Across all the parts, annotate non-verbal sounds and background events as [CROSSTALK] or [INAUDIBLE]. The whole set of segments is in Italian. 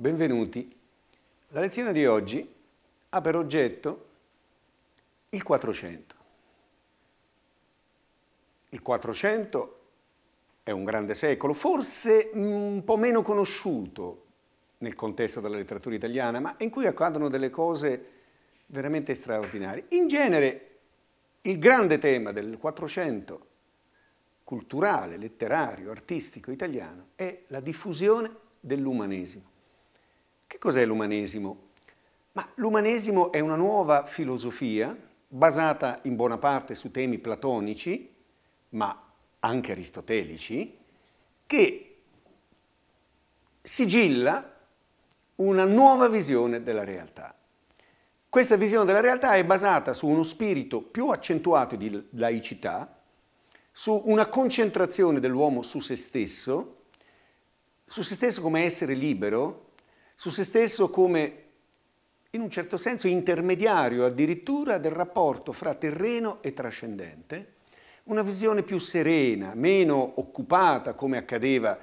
Benvenuti. La lezione di oggi ha per oggetto il 400. Il 400 è un grande secolo, forse un po' meno conosciuto nel contesto della letteratura italiana, ma in cui accadono delle cose veramente straordinarie. In genere il grande tema del 400 culturale, letterario, artistico italiano è la diffusione dell'umanesimo. Che cos'è l'umanesimo? Ma l'umanesimo è una nuova filosofia basata in buona parte su temi platonici, ma anche aristotelici, che sigilla una nuova visione della realtà. Questa visione della realtà è basata su uno spirito più accentuato di laicità, su una concentrazione dell'uomo su se stesso, su se stesso come essere libero, su se stesso come in un certo senso intermediario addirittura del rapporto fra terreno e trascendente, una visione più serena, meno occupata come accadeva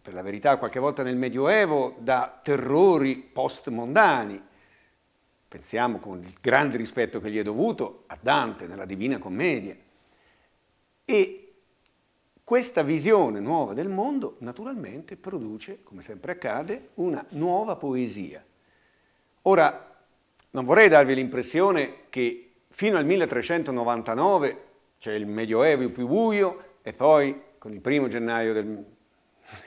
per la verità qualche volta nel Medioevo da terrori postmondani. Pensiamo con il grande rispetto che gli è dovuto a Dante nella Divina Commedia. E questa visione nuova del mondo naturalmente produce, come sempre accade, una nuova poesia. Ora, non vorrei darvi l'impressione che fino al 1399 cioè il Medioevo più buio e poi con il primo gennaio del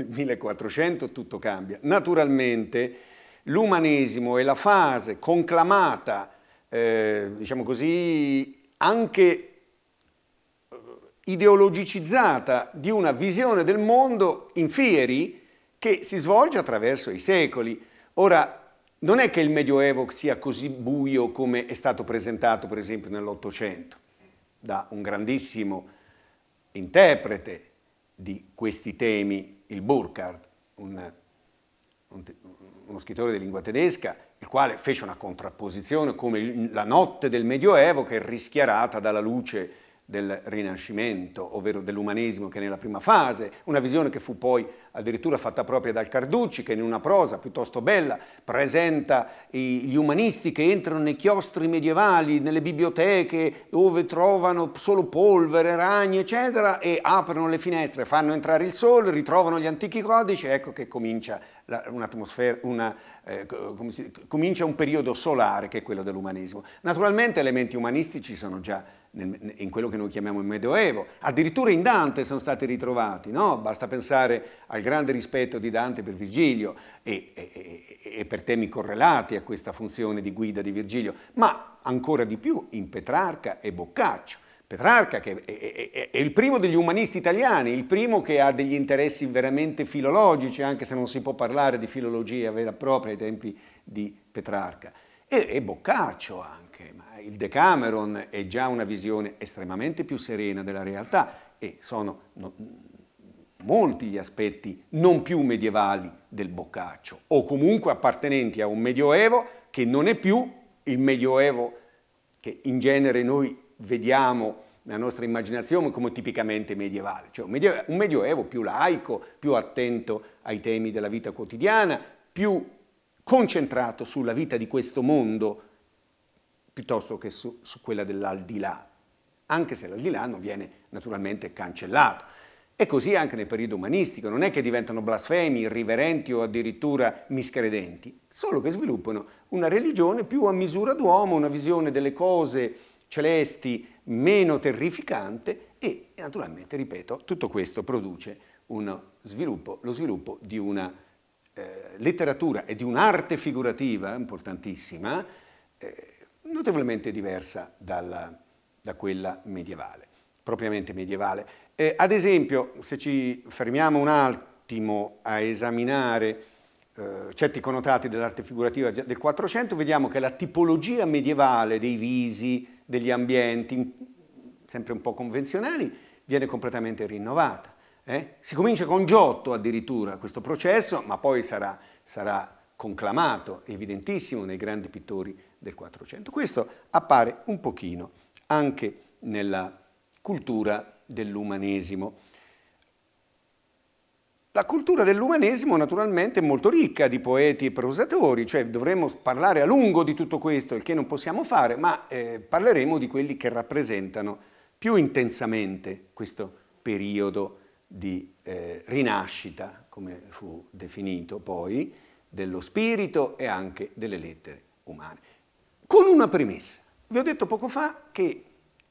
1400 [LAUGHS] tutto cambia. Naturalmente l'umanesimo è la fase conclamata, eh, diciamo così, anche ideologicizzata di una visione del mondo in fieri che si svolge attraverso i secoli. Ora, non è che il Medioevo sia così buio come è stato presentato per esempio nell'Ottocento da un grandissimo interprete di questi temi, il Burkhard, un, un, uno scrittore di lingua tedesca, il quale fece una contrapposizione come la notte del Medioevo che è rischiarata dalla luce del Rinascimento, ovvero dell'umanesimo che è nella prima fase, una visione che fu poi addirittura fatta propria dal Carducci, che in una prosa piuttosto bella presenta gli umanisti che entrano nei chiostri medievali, nelle biblioteche, dove trovano solo polvere, ragni, eccetera, e aprono le finestre, fanno entrare il sole, ritrovano gli antichi codici, ecco che comincia un'atmosfera, una, eh, comincia un periodo solare che è quello dell'umanesimo. Naturalmente elementi umanistici sono già nel, in quello che noi chiamiamo il Medioevo. Addirittura in Dante sono stati ritrovati, no? basta pensare al grande rispetto di Dante per Virgilio e, e, e per temi correlati a questa funzione di guida di Virgilio, ma ancora di più in Petrarca e Boccaccio. Petrarca, che è, il primo degli umanisti italiani, il primo che ha degli interessi veramente filologici, anche se non si può parlare di filologia vera e propria ai tempi di Petrarca, e, e Boccaccio anche il Decameron è già una visione estremamente più serena della realtà e sono no, molti gli aspetti non più medievali del Boccaccio o comunque appartenenti a un medioevo che non è più il medioevo che in genere noi vediamo nella nostra immaginazione come tipicamente medievale, cioè un medioevo, un medioevo più laico, più attento ai temi della vita quotidiana, più concentrato sulla vita di questo mondo piuttosto che su, su quella dell'aldilà, anche se l'aldilà non viene naturalmente cancellato. E così anche nel periodo umanistico, non è che diventano blasfemi, irriverenti o addirittura miscredenti, solo che sviluppano una religione più a misura d'uomo, una visione delle cose celesti meno terrificante e naturalmente, ripeto, tutto questo produce sviluppo, lo sviluppo di una eh, letteratura e di un'arte figurativa importantissima, eh, notevolmente diversa dalla, da quella medievale, propriamente medievale. Eh, ad esempio, se ci fermiamo un attimo a esaminare eh, certi connotati dell'arte figurativa del 400, vediamo che la tipologia medievale dei visi, degli ambienti, sempre un po' convenzionali, viene completamente rinnovata. Eh? Si comincia con Giotto addirittura questo processo, ma poi sarà, sarà conclamato, evidentissimo, nei grandi pittori del 400. Questo appare un pochino anche nella cultura dell'umanesimo. La cultura dell'umanesimo naturalmente è molto ricca di poeti e prosatori, cioè dovremmo parlare a lungo di tutto questo, il che non possiamo fare, ma eh, parleremo di quelli che rappresentano più intensamente questo periodo di eh, rinascita, come fu definito poi, dello spirito e anche delle lettere umane con una premessa. Vi ho detto poco fa che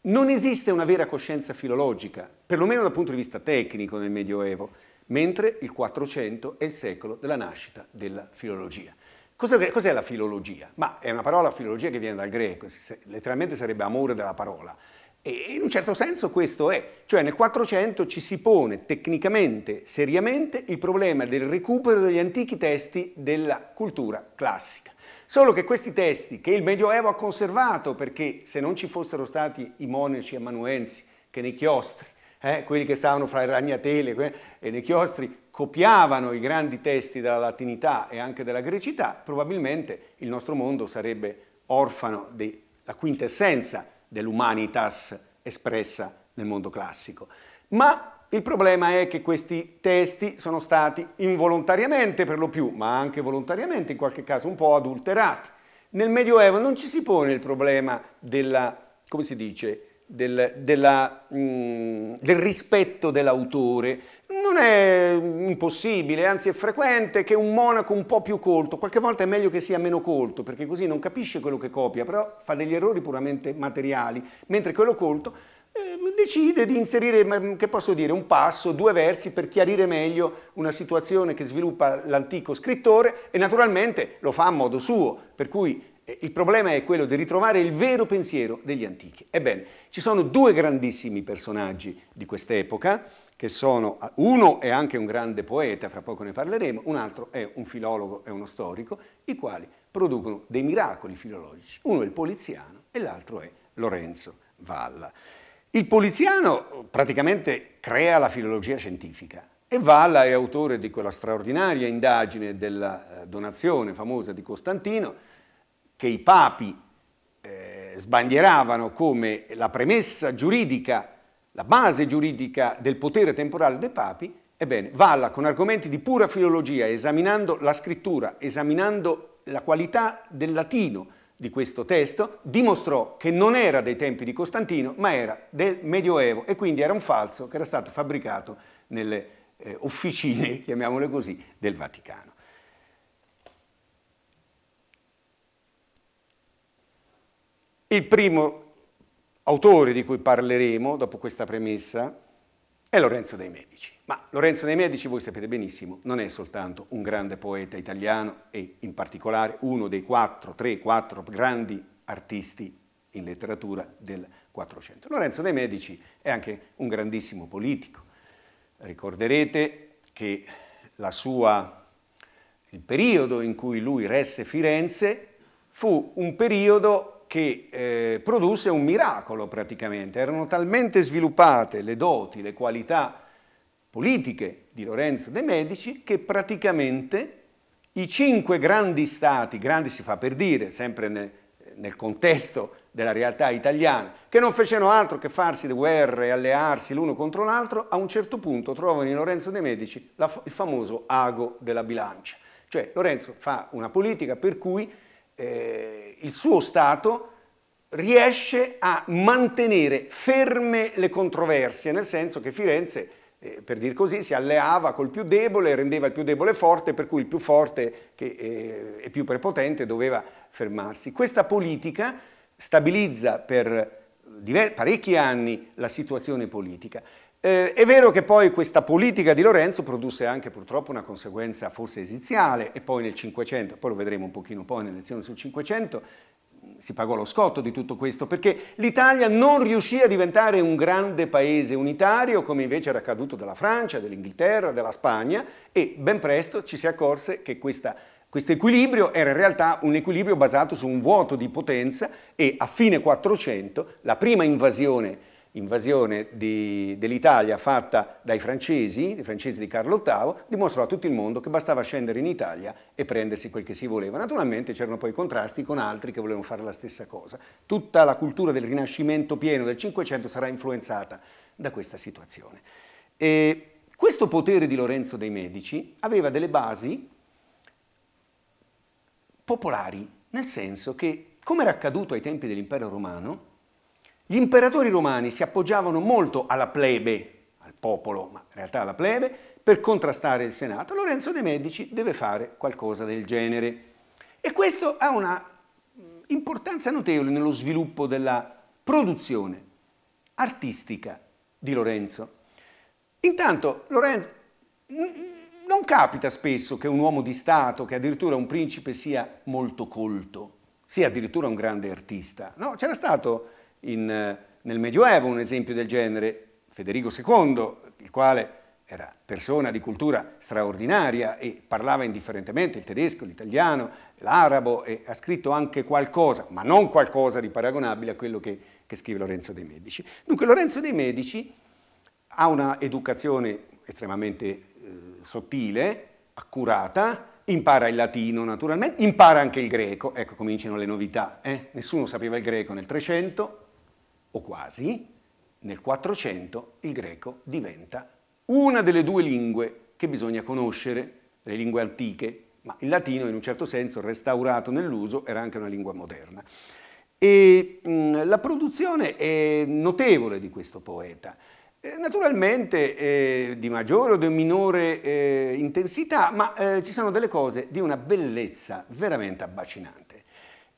non esiste una vera coscienza filologica, perlomeno dal punto di vista tecnico nel Medioevo, mentre il 400 è il secolo della nascita della filologia. Cos'è, la filologia? Ma è una parola filologia che viene dal greco, letteralmente sarebbe amore della parola. E in un certo senso questo è, cioè nel 400 ci si pone tecnicamente, seriamente, il problema del recupero degli antichi testi della cultura classica. Solo che questi testi, che il Medioevo ha conservato, perché se non ci fossero stati i monaci amanuensi, che nei chiostri, eh, quelli che stavano fra i ragnatele e nei chiostri, copiavano i grandi testi della latinità e anche della grecità, probabilmente il nostro mondo sarebbe orfano della quintessenza dell'umanitas espressa nel mondo classico. Ma il problema è che questi testi sono stati involontariamente per lo più, ma anche volontariamente in qualche caso un po' adulterati. Nel Medioevo non ci si pone il problema della, come si dice, del, della, mh, mm, del rispetto dell'autore. Non è impossibile, anzi è frequente che un monaco un po' più colto, qualche volta è meglio che sia meno colto, perché così non capisce quello che copia, però fa degli errori puramente materiali, mentre quello colto Ehm, decide di inserire, mm, che posso dire, un passo, due versi per chiarire meglio una situazione che sviluppa l'antico scrittore e naturalmente lo fa a modo suo, per cui eh, il problema è quello di ritrovare il vero pensiero degli antichi. Ebbene, ci sono due grandissimi personaggi di quest'epoca, che sono, ah, uno è anche un grande poeta, fra poco ne parleremo, un altro è un filologo e uno storico, i quali producono dei miracoli filologici. Uno è il poliziano e l'altro è Lorenzo Valla. Il poliziano praticamente crea la filologia scientifica e Valla è autore di quella straordinaria indagine della eh, donazione famosa di Costantino che i papi eh, sbandieravano come la premessa giuridica, la base giuridica del potere temporale dei papi, ebbene Valla con argomenti di pura filologia, esaminando la scrittura, esaminando la qualità del latino, di questo testo dimostrò che non era dei tempi di Costantino, ma era del Medioevo e quindi era un falso che era stato fabbricato nelle eh, officine, [LAUGHS] chiamiamole così, del Vaticano. Il primo autore di cui parleremo dopo questa premessa è Lorenzo dei Medici. Ma Lorenzo dei Medici, voi sapete benissimo, non è soltanto un grande poeta italiano e in particolare uno dei quattro, tre, quattro grandi artisti in letteratura del 400. Lorenzo dei Medici è anche un grandissimo politico. Ricorderete che sua, il periodo in cui lui resse Firenze fu un periodo che eh, produsse un miracolo praticamente. Erano talmente sviluppate le doti, le qualità politiche di Lorenzo de' Medici che praticamente i cinque grandi stati, grandi si fa per dire, sempre nel, nel contesto della realtà italiana, che non fecero altro che farsi le guerre e allearsi l'uno contro l'altro, a un certo punto trovano in Lorenzo de' Medici la, il famoso ago della bilancia. Cioè Lorenzo fa una politica per cui eh, il suo Stato riesce a mantenere ferme le controversie, nel senso che Firenze eh, per dir così, si alleava col più debole, rendeva il più debole forte, per cui il più forte che, eh, e più prepotente doveva fermarsi. Questa politica stabilizza per parecchi anni la situazione politica. Eh, è vero che poi questa politica di Lorenzo produsse anche purtroppo una conseguenza forse esiziale e poi nel Cinquecento, poi lo vedremo un pochino poi nelle lezioni sul Cinquecento, si pagò lo scotto di tutto questo, perché l'Italia non riuscì a diventare un grande paese unitario come invece era accaduto dalla Francia, dell'Inghilterra, della Spagna e ben presto ci si accorse che questa questo equilibrio era in realtà un equilibrio basato su un vuoto di potenza e a fine 400 la prima invasione invasione dell'Italia fatta dai francesi, i francesi di Carlo VIII, dimostrò a tutto il mondo che bastava scendere in Italia e prendersi quel che si voleva. Naturalmente c'erano poi contrasti con altri che volevano fare la stessa cosa. Tutta la cultura del rinascimento pieno del Cinquecento sarà influenzata da questa situazione. E questo potere di Lorenzo dei Medici aveva delle basi popolari, nel senso che, come era accaduto ai tempi dell'impero romano, gli imperatori romani si appoggiavano molto alla plebe, al popolo, ma in realtà alla plebe, per contrastare il Senato. Lorenzo de' Medici deve fare qualcosa del genere. E questo ha una mm, importanza notevole nello sviluppo della produzione artistica di Lorenzo. Intanto Lorenzo non capita spesso che un uomo di Stato, che addirittura un principe sia molto colto, sia addirittura un grande artista. No, c'era stato in, eh, nel Medioevo un esempio del genere, Federico II, il quale era persona di cultura straordinaria e parlava indifferentemente il tedesco, l'italiano, l'arabo e ha scritto anche qualcosa, ma non qualcosa di paragonabile a quello che, che scrive Lorenzo dei Medici. Dunque Lorenzo dei Medici ha una educazione estremamente eh, sottile, accurata, impara il latino naturalmente, impara anche il greco, ecco cominciano le novità, eh? nessuno sapeva il greco nel 300, o quasi, nel 400 il greco diventa una delle due lingue che bisogna conoscere, le lingue antiche, ma il latino in un certo senso restaurato nell'uso era anche una lingua moderna. E mh, la produzione è notevole di questo poeta. Eh, naturalmente eh, di maggiore o di minore eh, intensità, ma eh, ci sono delle cose di una bellezza veramente abbacinante.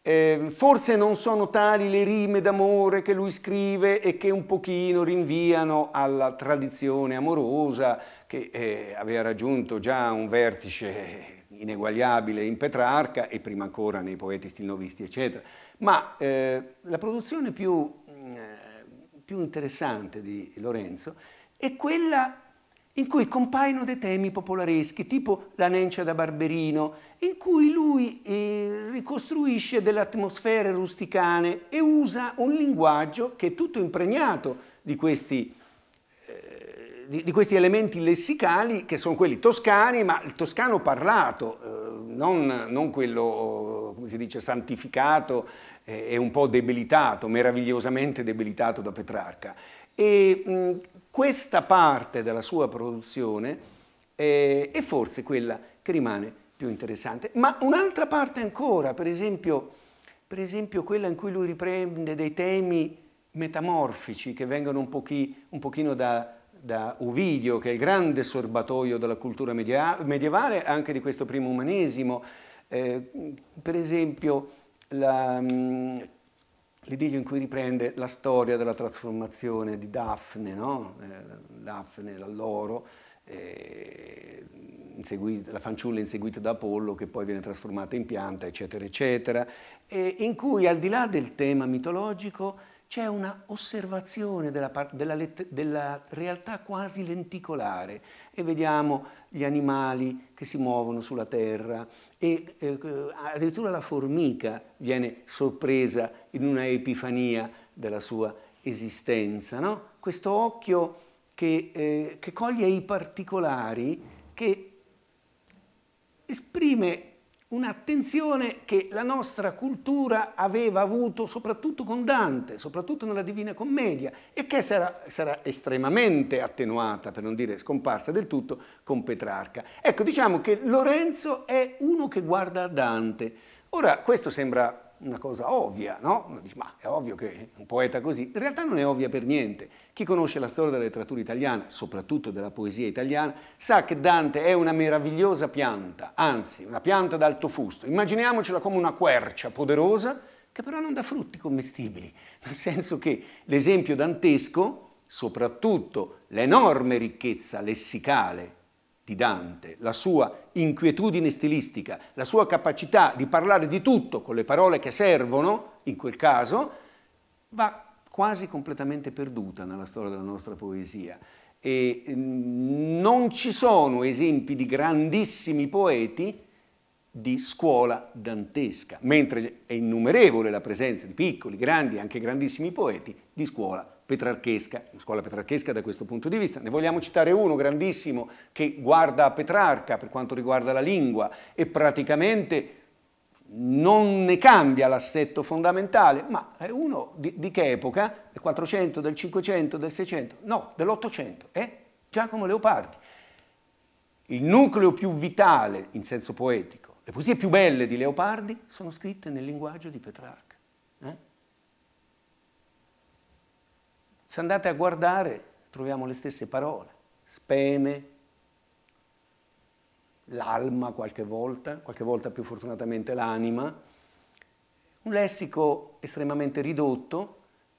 Eh, forse non sono tali le rime d'amore che lui scrive e che un pochino rinviano alla tradizione amorosa che eh, aveva raggiunto già un vertice ineguagliabile in Petrarca e prima ancora nei poeti stilnovisti, eccetera. Ma eh, la produzione più, mm, eh, più interessante di Lorenzo è quella in cui compaiono dei temi popolareschi, tipo la nencia da Barberino, in cui lui eh, ricostruisce delle atmosfere rusticane e usa un linguaggio che è tutto impregnato di questi, eh, di, di questi elementi lessicali che sono quelli toscani, ma il toscano parlato, eh, non, non, quello, come si dice, santificato e un po' debilitato, meravigliosamente debilitato da Petrarca. E, mh, questa parte della sua produzione eh, è forse quella che rimane più interessante. Ma un'altra parte ancora, per esempio, per esempio, quella in cui lui riprende dei temi metamorfici che vengono un, pochi, un pochino da, da Ovidio, che è il grande sorbatoio della cultura media medievale, anche di questo primo umanesimo. Eh, per esempio, la, mm, Litigio in cui riprende la storia della trasformazione di Daphne, no? Eh, Daphne, l'alloro, eh, Inseguita, la fanciulla inseguita da Apollo che poi viene trasformata in pianta, eccetera, eccetera, e in cui al di là del tema mitologico c'è una osservazione della, della, della, realtà quasi lenticolare e vediamo gli animali che si muovono sulla terra, e eh, addirittura la formica viene sorpresa in una epifania della sua esistenza, no? questo occhio che, eh, che coglie i particolari, che esprime Un'attenzione che la nostra cultura aveva avuto soprattutto con Dante, soprattutto nella Divina Commedia, e che sarà, sarà estremamente attenuata, per non dire scomparsa del tutto, con Petrarca. Ecco, diciamo che Lorenzo è uno che guarda Dante. Ora, questo sembra una cosa ovvia, no? Uno dice, ma è ovvio che un poeta così. In realtà non è ovvia per niente. Chi conosce la storia della letteratura italiana, soprattutto della poesia italiana, sa che Dante è una meravigliosa pianta, anzi, una pianta d'alto fusto. Immaginiamocela come una quercia poderosa che però non dà frutti commestibili, [LAUGHS] nel senso che l'esempio dantesco, soprattutto l'enorme ricchezza lessicale di Dante, la sua inquietudine stilistica, la sua capacità di parlare di tutto con le parole che servono, in quel caso, va quasi completamente perduta nella storia della nostra poesia. E mm, non ci sono esempi di grandissimi poeti di scuola dantesca, mentre è innumerevole la presenza di piccoli, grandi, anche grandissimi poeti di scuola dantesca petrarchesca, scuola petrarchesca da questo punto di vista. Ne vogliamo citare uno grandissimo che guarda a Petrarca per quanto riguarda la lingua e praticamente non ne cambia l'assetto fondamentale, ma è uno di, di, che epoca? Del 400, del 500, del 600? No, dell'800, è Giacomo Leopardi. Il nucleo più vitale, in senso poetico, le poesie più belle di Leopardi sono scritte nel linguaggio di Petrarca. Se andate a guardare troviamo le stesse parole, speme, l'alma qualche volta, qualche volta più fortunatamente l'anima, un lessico estremamente ridotto,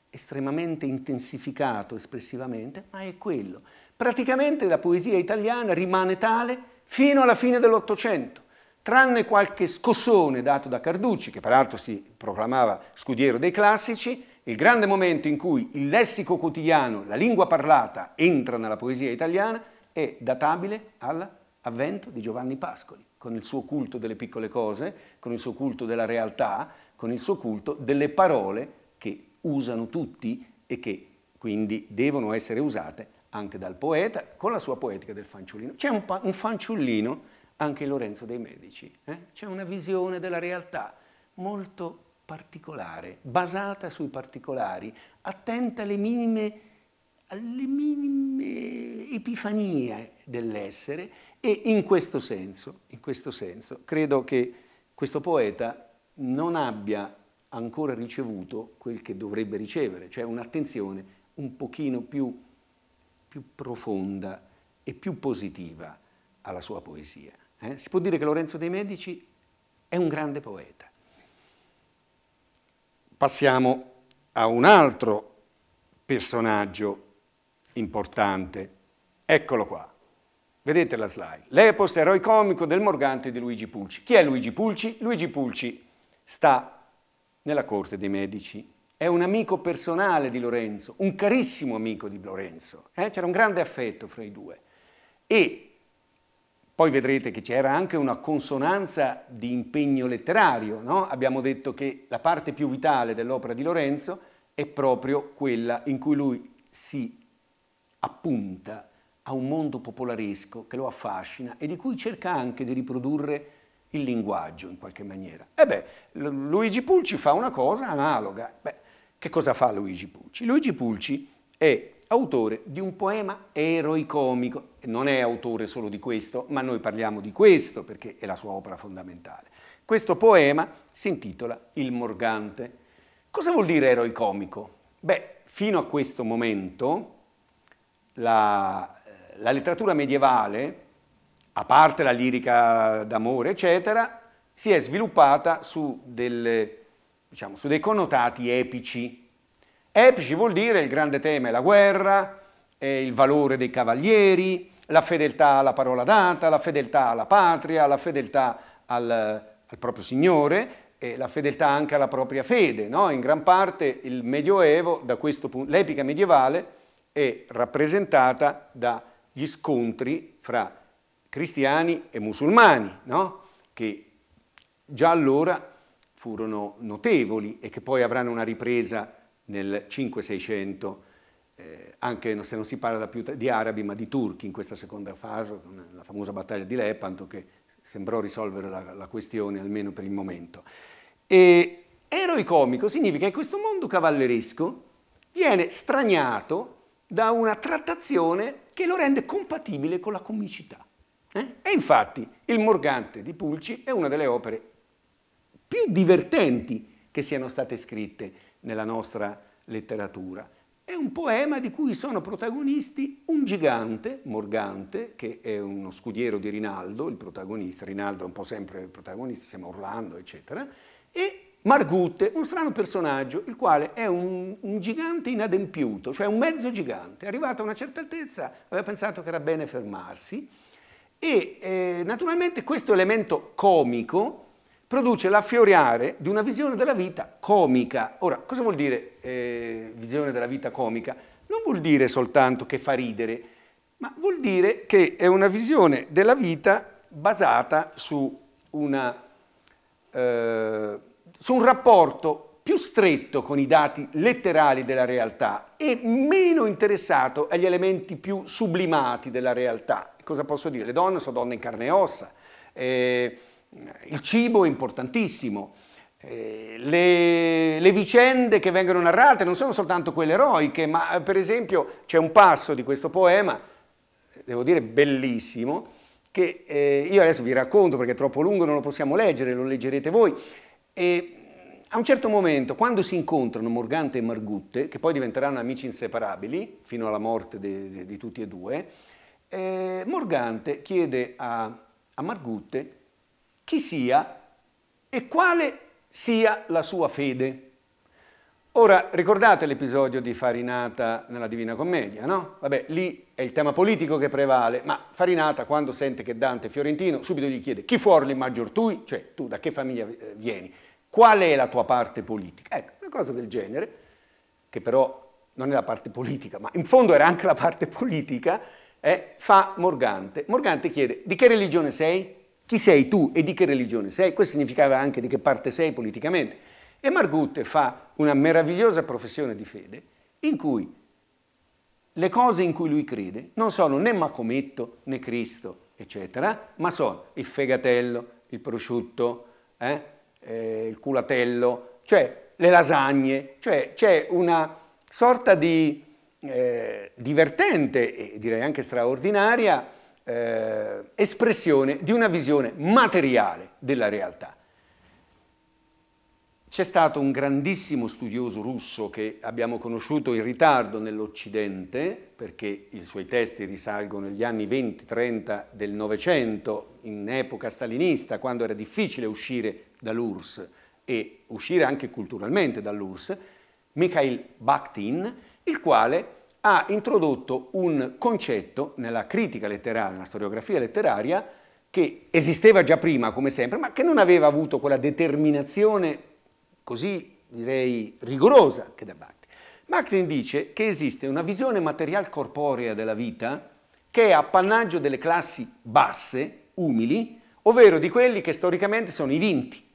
estremamente intensificato espressivamente, ma è quello. Praticamente la poesia italiana rimane tale fino alla fine dell'Ottocento, tranne qualche scossone dato da Carducci, che peraltro si proclamava scudiero dei classici, il grande momento in cui il lessico quotidiano, la lingua parlata, entra nella poesia italiana è databile all'avvento di Giovanni Pascoli, con il suo culto delle piccole cose, con il suo culto della realtà, con il suo culto delle parole che usano tutti e che quindi devono essere usate anche dal poeta con la sua poetica del fanciullino. C'è un, un, fanciullino anche in Lorenzo dei Medici, eh? c'è una visione della realtà molto particolare, basata sui particolari, attenta alle minime, alle minime epifanie dell'essere e in questo, senso, in questo senso credo che questo poeta non abbia ancora ricevuto quel che dovrebbe ricevere, cioè un'attenzione un pochino più, più profonda e più positiva alla sua poesia. Eh? Si può dire che Lorenzo dei Medici è un grande poeta. Passiamo a un altro personaggio importante. Eccolo qua. Vedete la slide. L'epos eroe comico del Morgante di Luigi Pulci. Chi è Luigi Pulci? Luigi Pulci sta nella corte dei Medici. È un amico personale di Lorenzo, un carissimo amico di Lorenzo. Eh? C'era un grande affetto fra i due. E poi vedrete che c'era anche una consonanza di impegno letterario, no? abbiamo detto che la parte più vitale dell'opera di Lorenzo è proprio quella in cui lui si appunta a un mondo popolaresco che lo affascina e di cui cerca anche di riprodurre il linguaggio in qualche maniera. E beh, Luigi Pulci fa una cosa analoga. Beh, che cosa fa Luigi Pulci? Luigi Pulci è autore di un poema eroicomico. Non è autore solo di questo, ma noi parliamo di questo perché è la sua opera fondamentale. Questo poema si intitola Il Morgante. Cosa vuol dire eroicomico? Beh, fino a questo momento la, eh, la letteratura medievale, a parte la lirica d'amore, eccetera, si è sviluppata su, delle, diciamo, su dei connotati epici Epici vuol dire il grande tema è la guerra, è il valore dei cavalieri, la fedeltà alla parola data, la fedeltà alla patria, la fedeltà al, al proprio Signore e la fedeltà anche alla propria fede. No? In gran parte il Medioevo, punto, l'epica medievale, è rappresentata dagli scontri fra cristiani e musulmani, no? che già allora furono notevoli e che poi avranno una ripresa nel 5-600, eh, anche se non si parla più di arabi ma di turchi in questa seconda fase, la famosa battaglia di Lepanto che sembrò risolvere la, la questione almeno per il momento. E eroi comico significa che questo mondo cavalleresco viene straniato da una trattazione che lo rende compatibile con la comicità. Eh? E infatti il Morgante di Pulci è una delle opere più divertenti che siano state scritte nella nostra letteratura. È un poema di cui sono protagonisti un gigante, Morgante, che è uno scudiero di Rinaldo, il protagonista, Rinaldo è un po' sempre il protagonista, siamo Orlando, eccetera, e Margutte, un strano personaggio, il quale è un, un gigante inadempiuto, cioè un mezzo gigante. Arrivato a una certa altezza aveva pensato che era bene fermarsi e eh, naturalmente questo elemento comico produce l'affioriare di una visione della vita comica. Ora, cosa vuol dire eh, visione della vita comica? Non vuol dire soltanto che fa ridere, ma vuol dire che è una visione della vita basata su, una, eh, su un rapporto più stretto con i dati letterali della realtà e meno interessato agli elementi più sublimati della realtà. Cosa posso dire? Le donne sono donne in carne e ossa. Eh, il cibo è importantissimo. Eh, le, le, vicende che vengono narrate non sono soltanto quelle eroiche, ma eh, per esempio c'è un passo di questo poema, eh, devo dire bellissimo, che eh, io adesso vi racconto perché è troppo lungo, non lo possiamo leggere, lo leggerete voi. E mm, a un certo momento, quando si incontrano Morgante e Margutte, che poi diventeranno amici inseparabili fino alla morte di, di tutti e due, eh, Morgante chiede a, a Margutte chi sia e quale sia la sua fede. Ora, ricordate l'episodio di Farinata nella Divina Commedia, no? Vabbè, lì è il tema politico che prevale, ma Farinata, quando sente che Dante è fiorentino, subito gli chiede chi fuori maggior tui, cioè tu da che famiglia eh, vieni, qual è la tua parte politica? Ecco, una cosa del genere, che però non è la parte politica, ma in fondo era anche la parte politica, eh, fa Morgante. Morgante chiede di che religione sei? chi sei tu e di che religione sei, questo significava anche di che parte sei politicamente. E Margutte fa una meravigliosa professione di fede in cui le cose in cui lui crede non sono né Macometto né Cristo, eccetera, ma sono il fegatello, il prosciutto, eh, eh, il culatello, cioè le lasagne, cioè c'è una sorta di eh, divertente e direi anche straordinaria eh, espressione di una visione materiale della realtà. C'è stato un grandissimo studioso russo che abbiamo conosciuto in ritardo nell'Occidente, perché i suoi testi risalgono agli anni 20-30 del Novecento, in epoca stalinista, quando era difficile uscire dall'URSS e uscire anche culturalmente dall'URSS, Mikhail Bakhtin, il quale ha introdotto un concetto nella critica letteraria, nella storiografia letteraria, che esisteva già prima, come sempre, ma che non aveva avuto quella determinazione così, direi, rigorosa che da Bakhtin. Bakhtin dice che esiste una visione material corporea della vita che è appannaggio delle classi basse, umili, ovvero di quelli che storicamente sono i vinti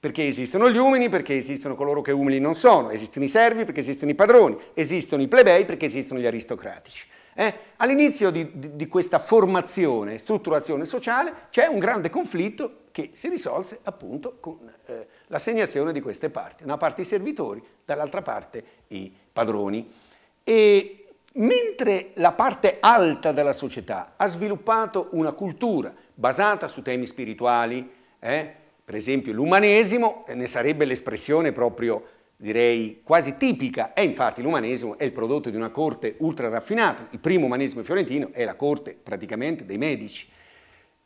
perché esistono gli umili, perché esistono coloro che umili non sono, esistono i servi perché esistono i padroni, esistono i plebei perché esistono gli aristocratici. Eh? All'inizio di, di, di questa formazione, strutturazione sociale, c'è un grande conflitto che si risolse appunto con eh, l'assegnazione di queste parti, una parte i servitori, dall'altra parte i padroni. E mentre la parte alta della società ha sviluppato una cultura basata su temi spirituali, eh, per esempio l'umanesimo eh, ne sarebbe l'espressione proprio, direi, quasi tipica. E infatti l'umanesimo è il prodotto di una corte ultra raffinata. Il primo umanesimo fiorentino è la corte praticamente dei medici.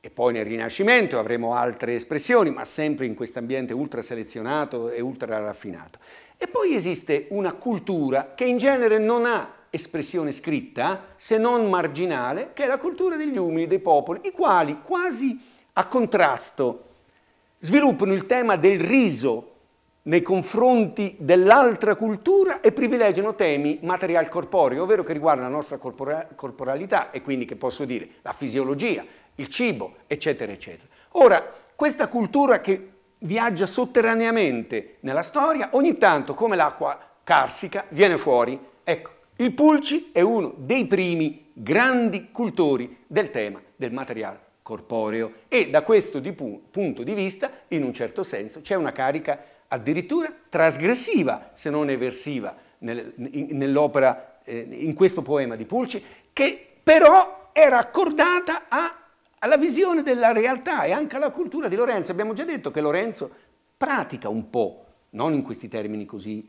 E poi nel Rinascimento avremo altre espressioni, ma sempre in questo ambiente ultra selezionato e ultra raffinato. E poi esiste una cultura che in genere non ha espressione scritta, se non marginale, che è la cultura degli umili, dei popoli, i quali quasi a contrasto sviluppano il tema del riso nei confronti dell'altra cultura e privilegiano temi material corporeo, ovvero che riguardano la nostra corporalità e quindi che posso dire la fisiologia, il cibo, eccetera, eccetera. Ora, questa cultura che viaggia sotterraneamente nella storia, ogni tanto come l'acqua carsica viene fuori. Ecco, il Pulci è uno dei primi grandi cultori del tema del materiale corporeo e da questo di pu punto di vista, in un certo senso, c'è una carica addirittura trasgressiva, se non eversiva, nel, nell'opera, eh, in questo poema di Pulci, che però era accordata a, alla visione della realtà e anche alla cultura di Lorenzo. Abbiamo già detto che Lorenzo pratica un po', non in questi termini così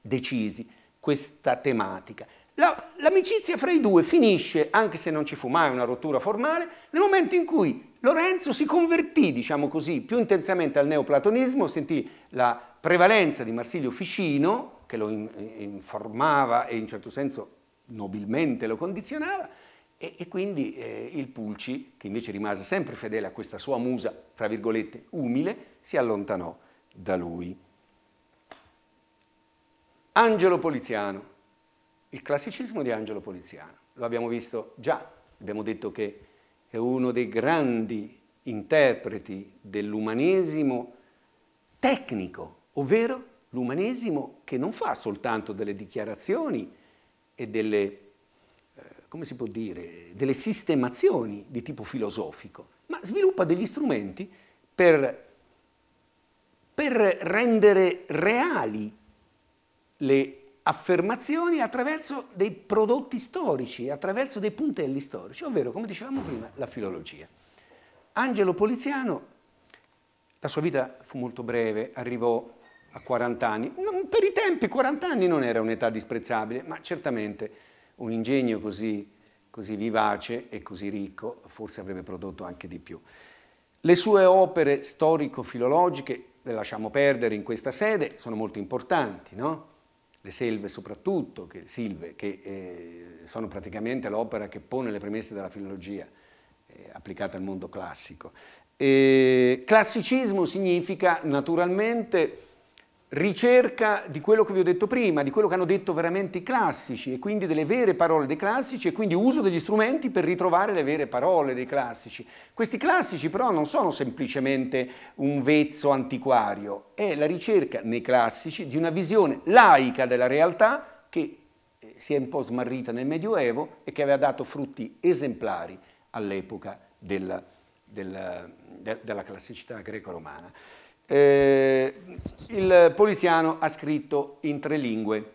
decisi, questa tematica. La, l'amicizia fra i due finisce, anche se non ci fu mai una rottura formale, nel momento in cui Lorenzo si convertì, diciamo così, più intensamente al neoplatonismo, sentì la prevalenza di Marsilio Ficino, che lo in, informava e in certo senso nobilmente lo condizionava, e, e quindi eh, il Pulci, che invece rimase sempre fedele a questa sua musa, fra virgolette, umile, si allontanò da lui. Angelo Poliziano il classicismo di Angelo Poliziano, lo abbiamo visto già, abbiamo detto che è uno dei grandi interpreti dell'umanesimo tecnico, ovvero l'umanesimo che non fa soltanto delle dichiarazioni e delle, eh, come si può dire, delle sistemazioni di tipo filosofico, ma sviluppa degli strumenti per, per rendere reali le affermazioni attraverso dei prodotti storici, attraverso dei puntelli storici, ovvero, come dicevamo prima, la filologia. Angelo Poliziano, la sua vita fu molto breve, arrivò a 40 anni. Per i tempi 40 anni non era un'età disprezzabile, ma certamente un ingegno così, così vivace e così ricco forse avrebbe prodotto anche di più. Le sue opere storico-filologiche, le lasciamo perdere in questa sede, sono molto importanti, no? le selve soprattutto, che, silve, che eh, sono praticamente l'opera che pone le premesse della filologia eh, applicata al mondo classico. E classicismo significa naturalmente ricerca di quello che vi ho detto prima, di quello che hanno detto veramente i classici e quindi delle vere parole dei classici e quindi uso degli strumenti per ritrovare le vere parole dei classici. Questi classici però non sono semplicemente un vezzo antiquario, è la ricerca nei classici di una visione laica della realtà che eh, si è un po' smarrita nel Medioevo e che aveva dato frutti esemplari all'epoca della, della, della classicità greco-romana. Eh, il poliziano ha scritto in tre lingue,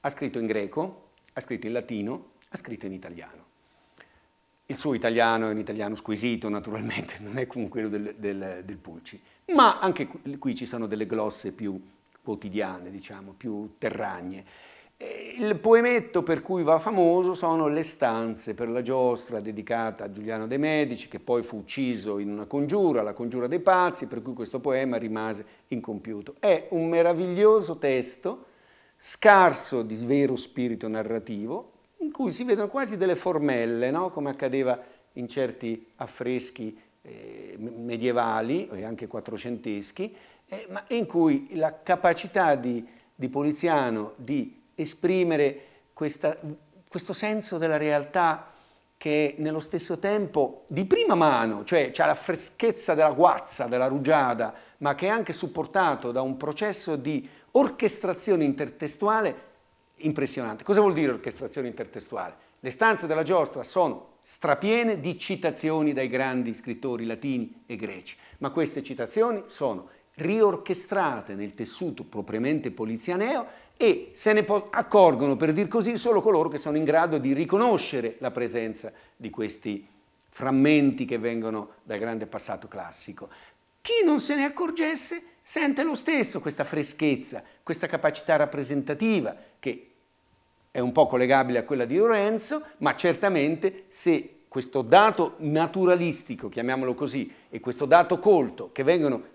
ha scritto in greco, ha scritto in latino, ha scritto in italiano. Il suo italiano è un italiano squisito, naturalmente, [LAUGHS] non è come quello del, del, del Pulci. Ma anche qui ci sono delle glosse più quotidiane, diciamo, più terragne. Il poemetto per cui va famoso sono le stanze per la giostra dedicata a Giuliano de' Medici, che poi fu ucciso in una congiura, la congiura dei pazzi, per cui questo poema rimase incompiuto. È un meraviglioso testo, scarso di vero spirito narrativo, in cui si vedono quasi delle formelle, no? come accadeva in certi affreschi eh, medievali e anche quattrocenteschi, eh, ma in cui la capacità di, di Poliziano di esprimere questa, questo senso della realtà che nello stesso tempo di prima mano, cioè ha la freschezza della guazza, della rugiada, ma che è anche supportato da un processo di orchestrazione intertestuale impressionante. Cosa vuol dire orchestrazione intertestuale? Le stanze della giostra sono strapiene di citazioni dai grandi scrittori latini e greci, ma queste citazioni sono riorchestrate nel tessuto propriamente polizianeo e se ne accorgono, per dir così, solo coloro che sono in grado di riconoscere la presenza di questi frammenti che vengono dal grande passato classico. Chi non se ne accorgesse sente lo stesso questa freschezza, questa capacità rappresentativa che è un po' collegabile a quella di Lorenzo, ma certamente se questo dato naturalistico, chiamiamolo così, e questo dato colto che vengono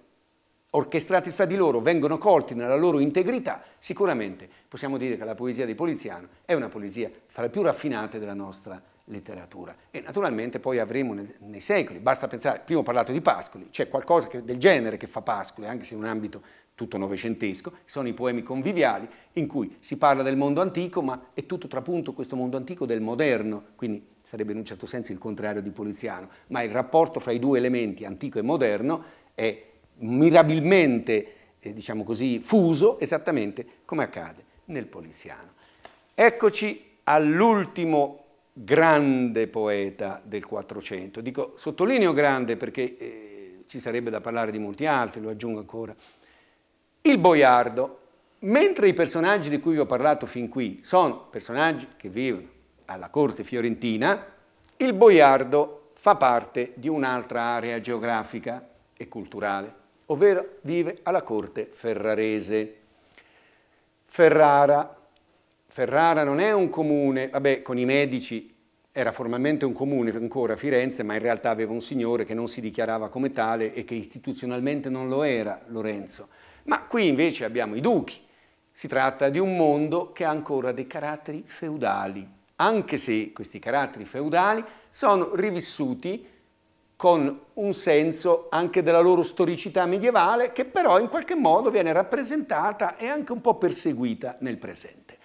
orchestrati fra di loro, vengono colti nella loro integrità, sicuramente possiamo dire che la poesia di Poliziano è una poesia fra le più raffinate della nostra letteratura. E naturalmente poi avremo nei secoli, basta pensare, prima ho parlato di Pascoli, c'è qualcosa che, del genere che fa Pascoli, anche se in un ambito tutto novecentesco, sono i poemi conviviali in cui si parla del mondo antico, ma è tutto trapunto questo mondo antico del moderno, quindi sarebbe in un certo senso il contrario di Poliziano, ma il rapporto fra i due elementi, antico e moderno, è mirabilmente, eh, diciamo così, fuso, esattamente come accade nel Poliziano. Eccoci all'ultimo grande poeta del Quattrocento. Dico, sottolineo grande perché eh, ci sarebbe da parlare di molti altri, lo aggiungo ancora. Il boiardo. Mentre i personaggi di cui vi ho parlato fin qui sono personaggi che vivono alla corte fiorentina, il boiardo fa parte di un'altra area geografica e culturale ovvero vive alla corte ferrarese. Ferrara. Ferrara non è un comune, vabbè, con i medici era formalmente un comune ancora a Firenze, ma in realtà aveva un signore che non si dichiarava come tale e che istituzionalmente non lo era, Lorenzo. Ma qui invece abbiamo i duchi. Si tratta di un mondo che ha ancora dei caratteri feudali, anche se questi caratteri feudali sono rivissuti con un senso anche della loro storicità medievale che però in qualche modo viene rappresentata e anche un po' perseguita nel presente.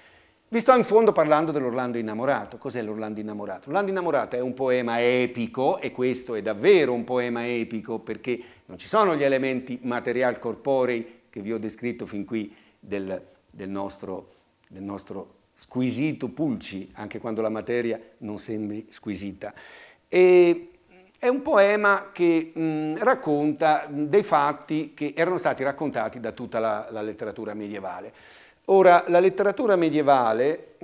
Vi sto in fondo parlando dell'Orlando innamorato. Cos'è l'Orlando innamorato? L'Orlando innamorato è un poema epico e questo è davvero un poema epico perché non ci sono gli elementi material corporei che vi ho descritto fin qui del, del, nostro, del nostro squisito pulci, anche quando la materia non sembri squisita. E è un poema che mh, mm, racconta mm, dei fatti che erano stati raccontati da tutta la, la letteratura medievale. Ora, la letteratura medievale,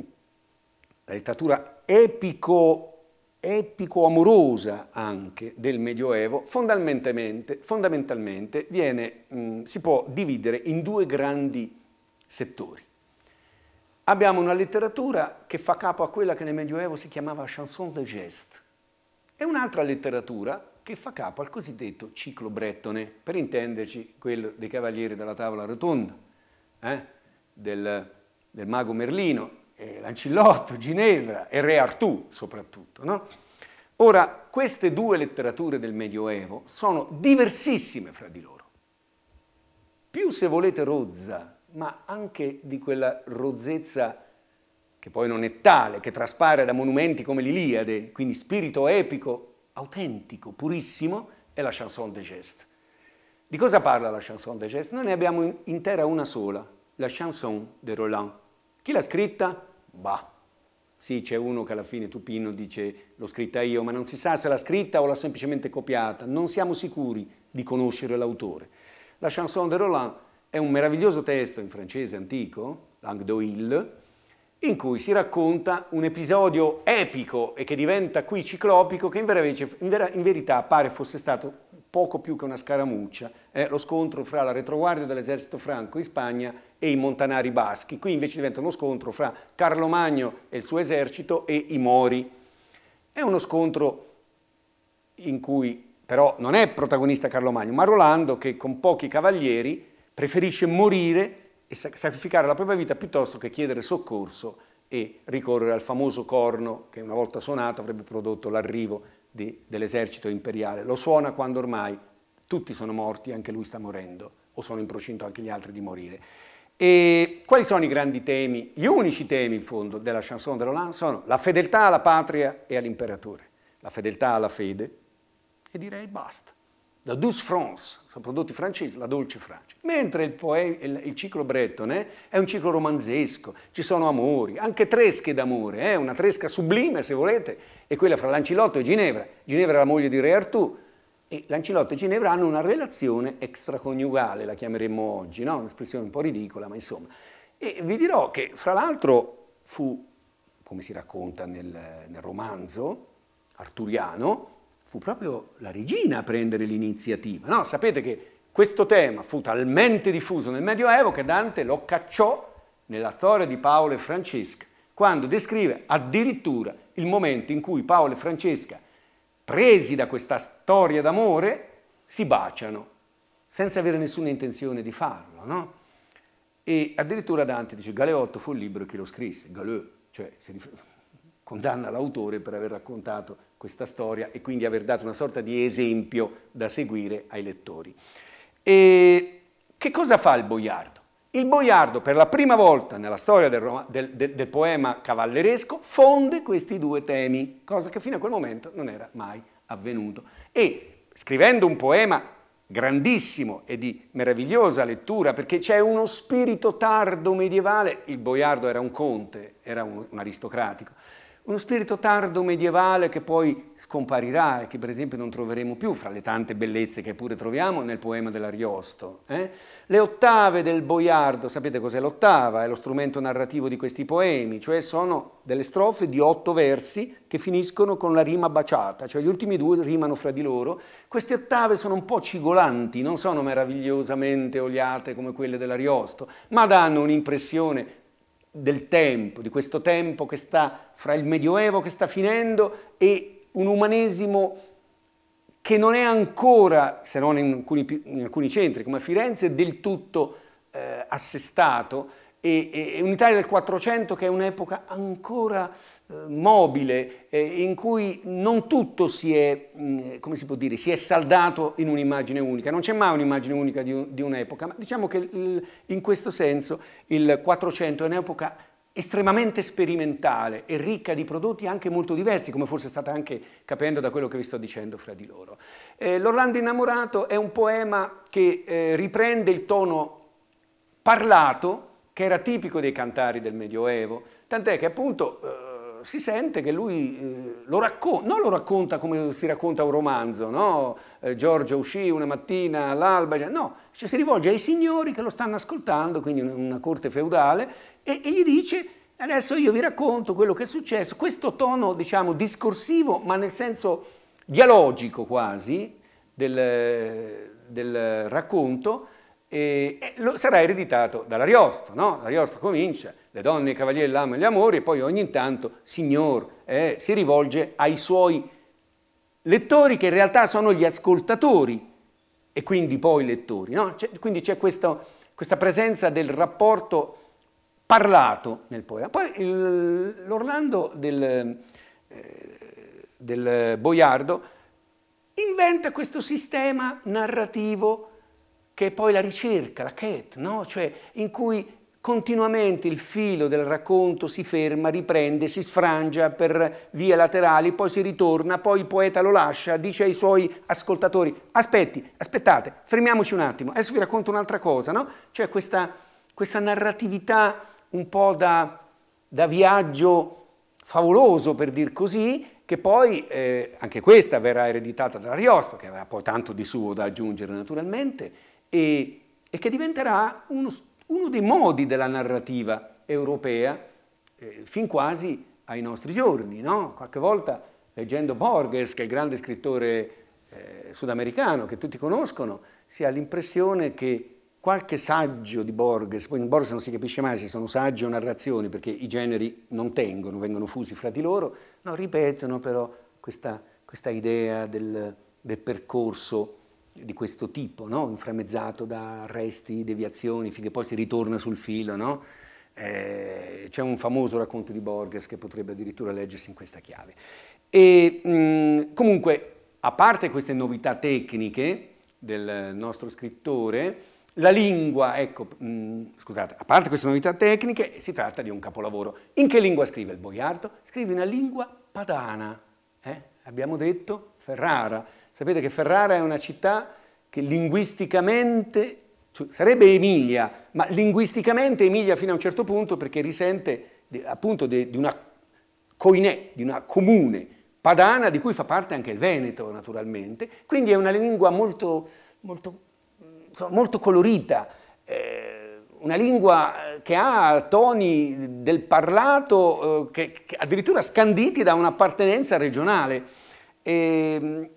la letteratura epico, epico amorosa anche del Medioevo, fondamentalmente, fondamentalmente viene, mh, mm, si può dividere in due grandi settori. Abbiamo una letteratura che fa capo a quella che nel Medioevo si chiamava chanson de geste, e un'altra letteratura che fa capo al cosiddetto ciclo brettone, per intenderci quello dei cavalieri della tavola rotonda, eh? del, del, mago Merlino, Lancillotto, Ginevra e Re Artù soprattutto. No? Ora, queste due letterature del Medioevo sono diversissime fra di loro. Più se volete rozza, ma anche di quella rozzezza che poi non è tale, che traspare da monumenti come l'Iliade, quindi spirito epico, autentico, purissimo, è la chanson de geste. Di cosa parla la chanson de geste? Noi ne abbiamo intera una sola, la chanson de Roland. Chi l'ha scritta? Bah. Sì, c'è uno che alla fine Tupino dice l'ho scritta io, ma non si sa se l'ha scritta o l'ha semplicemente copiata. Non siamo sicuri di conoscere l'autore. La chanson de Roland è un meraviglioso testo in francese antico, Langue d'Oil, in cui si racconta un episodio epico e che diventa qui ciclopico, che in, vera, in, vera, in verità pare fosse stato poco più che una scaramuccia, eh, lo scontro fra la retroguardia dell'esercito franco in Spagna e i montanari baschi. Qui invece diventa uno scontro fra Carlo Magno e il suo esercito e i Mori. È uno scontro in cui però non è protagonista Carlo Magno, ma Rolando che con pochi cavalieri preferisce morire e sacrificare la propria vita piuttosto che chiedere soccorso e ricorrere al famoso corno che una volta suonato avrebbe prodotto l'arrivo dell'esercito imperiale. Lo suona quando ormai tutti sono morti, anche lui sta morendo, o sono in procinto anche gli altri di morire. E quali sono i grandi temi, gli unici temi in fondo della chanson de Roland sono la fedeltà alla patria e all'imperatore, la fedeltà alla fede e direi basta la Douce France, sono prodotti francesi, la Dolce Francia. Mentre il, il, il ciclo bretone è un ciclo romanzesco, ci sono amori, anche tresche d'amore, eh? una tresca sublime se volete, è quella fra Lancilotto e Ginevra. Ginevra è la moglie di Re Artù e Lancilotto e Ginevra hanno una relazione extraconiugale, la chiameremmo oggi, no? un'espressione un po' ridicola, ma insomma. E vi dirò che fra l'altro fu, come si racconta nel, nel romanzo arturiano, fu proprio la regina a prendere l'iniziativa. No, sapete che questo tema fu talmente diffuso nel Medioevo che Dante lo cacciò nella storia di Paolo e Francesca, quando descrive addirittura il momento in cui Paolo e Francesca, presi da questa storia d'amore, si baciano, senza avere nessuna intenzione di farlo. No? E addirittura Dante dice Galeotto fu il libro che lo scrisse, Galeu, cioè condanna l'autore per aver raccontato questa storia e quindi aver dato una sorta di esempio da seguire ai lettori. E che cosa fa il boiardo? Il boiardo, per la prima volta nella storia del, del, del, del, poema cavalleresco, fonde questi due temi, cosa che fino a quel momento non era mai avvenuto. E scrivendo un poema grandissimo e di meravigliosa lettura, perché c'è uno spirito tardo medievale, il boiardo era un conte, era un, un aristocratico, uno spirito tardo medievale che poi scomparirà e che per esempio non troveremo più fra le tante bellezze che pure troviamo nel poema dell'Ariosto. Eh? Le ottave del boiardo, sapete cos'è l'ottava? È lo strumento narrativo di questi poemi, cioè sono delle strofe di otto versi che finiscono con la rima baciata, cioè gli ultimi due rimano fra di loro. Queste ottave sono un po' cigolanti, non sono meravigliosamente oliate come quelle dell'Ariosto, ma danno un'impressione del tempo, di questo tempo che sta fra il Medioevo che sta finendo e un umanesimo che non è ancora, se non in alcuni, in alcuni centri come a Firenze, del tutto eh, assestato e, e un'Italia del 400 che è un'epoca ancora eh, mobile, eh, in cui non tutto si è, mm, come si può dire, si è saldato in un'immagine unica. Non c'è mai un'immagine unica di, un'epoca, ma diciamo che in questo senso il 400 è un'epoca estremamente sperimentale e ricca di prodotti anche molto diversi, come forse state anche capendo da quello che vi sto dicendo fra di loro. Eh, L'Orlando innamorato è un poema che riprende il tono parlato che era tipico dei cantari del Medioevo, tant'è che appunto si sente che lui eh, lo racconta, non lo racconta come si racconta un romanzo, no? eh, Giorgio uscì una mattina all'alba, no, cioè, si rivolge ai signori che lo stanno ascoltando, quindi una corte feudale, e, e gli dice adesso io vi racconto quello che è successo, questo tono diciamo discorsivo, ma nel senso dialogico quasi del, del racconto, eh, lo, sarà ereditato dall'Ariosto, no? L'Ariosto comincia le donne, i cavalieri, l'amo e gli amori, e poi ogni tanto, signor, eh, si rivolge ai suoi lettori che in realtà sono gli ascoltatori e quindi poi lettori. No? quindi c'è questa, questa, presenza del rapporto parlato nel poema. Poi l'Orlando del, eh, del Boiardo inventa questo sistema narrativo che è poi la ricerca, la quête, no? cioè in cui continuamente il filo del racconto si ferma, riprende, si sfrangia per vie laterali, poi si ritorna, poi il poeta lo lascia, dice ai suoi ascoltatori, aspetti, aspettate, fermiamoci un attimo, adesso vi racconto un'altra cosa, no? Cioè questa, questa narratività un po' da, da, viaggio favoloso, per dir così, che poi eh, anche questa verrà ereditata dall'Ariosto, che avrà poi tanto di suo da aggiungere naturalmente, e, e che diventerà uno uno dei modi della narrativa europea, eh, fin quasi ai nostri giorni. No? Qualche volta, leggendo Borges, che è il grande scrittore eh, sudamericano che tutti conoscono, si ha l'impressione che qualche saggio di Borges, poi in Borges non si capisce mai se sono saggi o narrazioni, perché i generi non tengono, vengono fusi fra di loro, no, ripetono però questa, questa idea del, del percorso di questo tipo, no? inframmezzato da arresti, deviazioni, finché poi si ritorna sul filo. No? Eh, c'è un famoso racconto di Borges che potrebbe addirittura leggersi in questa chiave. E, mh, comunque, a parte queste novità tecniche del nostro scrittore, la lingua, ecco, mh, scusate, a parte queste novità tecniche, si tratta di un capolavoro. In che lingua scrive il Boiardo? Scrive una lingua padana, eh? abbiamo detto Ferrara. Sapete che Ferrara è una città che linguisticamente, cioè sarebbe Emilia, ma linguisticamente Emilia fino a un certo punto perché risente appunto di una coinè, di una comune padana di cui fa parte anche il Veneto naturalmente, quindi è una lingua molto, molto, insomma, molto colorita, eh, una lingua che ha toni del parlato eh, che, che addirittura scanditi da un'appartenenza regionale. E, ehm,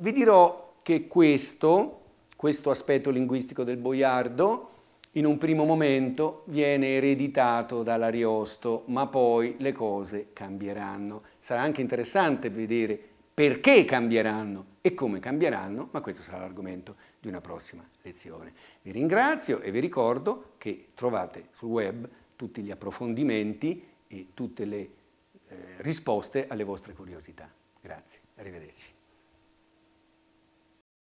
vi dirò che questo, questo aspetto linguistico del boiardo, in un primo momento viene ereditato dall'Ariosto, ma poi le cose cambieranno. Sarà anche interessante vedere perché cambieranno e come cambieranno, ma questo sarà l'argomento di una prossima lezione. Vi ringrazio e vi ricordo che trovate sul web tutti gli approfondimenti e tutte le eh, risposte alle vostre curiosità. Grazie, arrivederci.